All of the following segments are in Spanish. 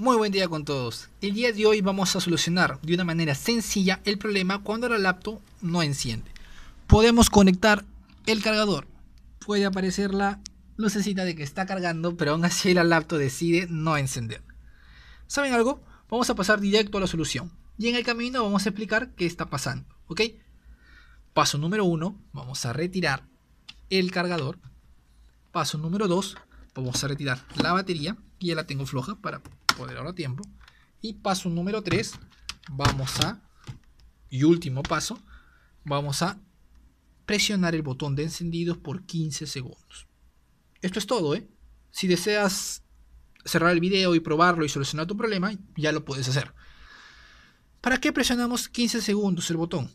Muy buen día con todos. El día de hoy vamos a solucionar de una manera sencilla el problema cuando la laptop no enciende. Podemos conectar el cargador. Puede aparecer la lucecita de que está cargando, pero aún así la laptop decide no encender. ¿Saben algo? Vamos a pasar directo a la solución. Y en el camino vamos a explicar qué está pasando. ¿Ok? Paso número uno, vamos a retirar el cargador. Paso número 2, vamos a retirar la batería, y ya la tengo floja para poder ahora tiempo. Y paso número 3, vamos a, y último paso, vamos a presionar el botón de encendido por 15 segundos. Esto es todo, ¿eh? Si deseas cerrar el video y probarlo y solucionar tu problema, ya lo puedes hacer. ¿Para qué presionamos 15 segundos el botón?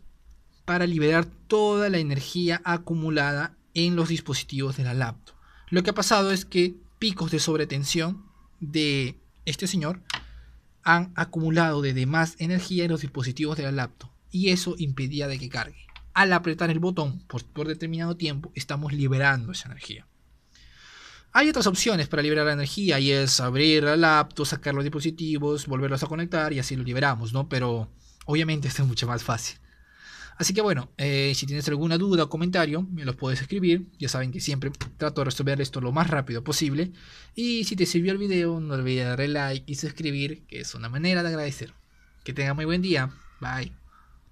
Para liberar toda la energía acumulada en los dispositivos de la laptop. Lo que ha pasado es que picos de sobretensión de este señor han acumulado de demás energía en los dispositivos de la laptop y eso impedía de que cargue. Al apretar el botón por, determinado tiempo estamos liberando esa energía. Hay otras opciones para liberar la energía y es abrir la laptop, sacar los dispositivos, volverlos a conectar y así lo liberamos, ¿no? Pero obviamente esto es mucho más fácil. Así que bueno, eh, si tienes alguna duda o comentario, me los puedes escribir. Ya saben que siempre trato de resolver esto lo más rápido posible. Y si te sirvió el video, no olvides darle like y suscribir, que es una manera de agradecer. Que tengas muy buen día. Bye.